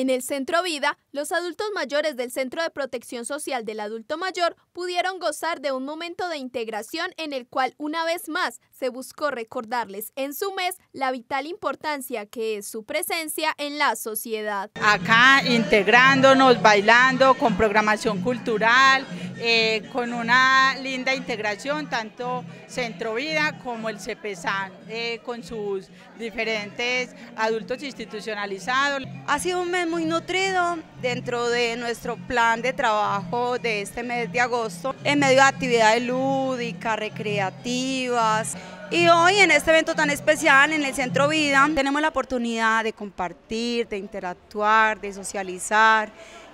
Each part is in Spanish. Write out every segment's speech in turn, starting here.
En el Centro Vida, los adultos mayores del Centro de Protección Social del Adulto Mayor pudieron gozar de un momento de integración en el cual una vez más se buscó recordarles en su mes la vital importancia que es su presencia en la sociedad. Acá integrándonos, bailando, con programación cultural, eh, con una linda integración, tanto Centro Vida como el CEPESAN, eh, con sus diferentes adultos institucionalizados. Ha sido un mes muy nutrido dentro de nuestro plan de trabajo de este mes de agosto, en medio de actividades lúdicas, recreativas. Y hoy en este evento tan especial en el Centro Vida tenemos la oportunidad de compartir, de interactuar, de socializar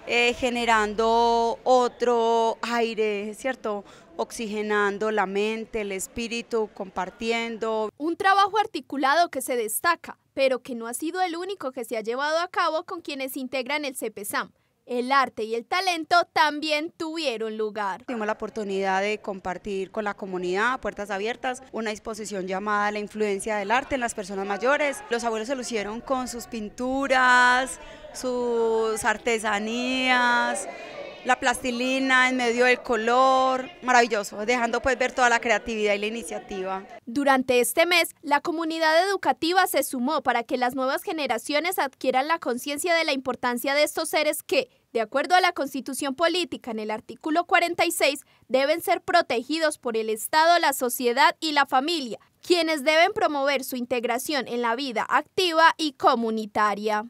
eh, generando otro aire, ¿cierto? Oxigenando la mente, el espíritu, compartiendo. Un trabajo articulado que se destaca, pero que no ha sido el único que se ha llevado a cabo con quienes integran el CPSAM el arte y el talento también tuvieron lugar. Tuvimos la oportunidad de compartir con la comunidad Puertas Abiertas una exposición llamada La influencia del arte en las personas mayores. Los abuelos se lucieron con sus pinturas, sus artesanías, la plastilina en medio del color, maravilloso, dejando pues ver toda la creatividad y la iniciativa. Durante este mes, la comunidad educativa se sumó para que las nuevas generaciones adquieran la conciencia de la importancia de estos seres que, de acuerdo a la Constitución Política en el artículo 46, deben ser protegidos por el Estado, la sociedad y la familia, quienes deben promover su integración en la vida activa y comunitaria.